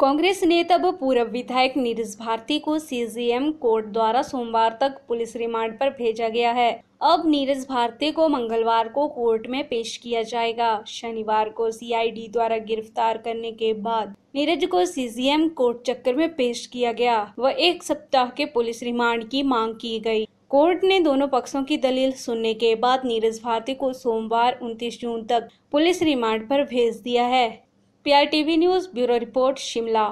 कांग्रेस नेता व पूर्व विधायक नीरज भारती को सीजीएम कोर्ट द्वारा सोमवार तक पुलिस रिमांड पर भेजा गया है अब नीरज भारती को मंगलवार को कोर्ट में पेश किया जाएगा शनिवार को सीआईडी द्वारा गिरफ्तार करने के बाद नीरज को सीजीएम कोर्ट चक्कर में पेश किया गया व एक सप्ताह के पुलिस रिमांड की मांग की गई कोर्ट ने दोनों पक्षों की दलील सुनने के बाद नीरज भारती को सोमवार 29 जून तक पुलिस रिमांड पर भेज दिया है PITV news bureau report Shimla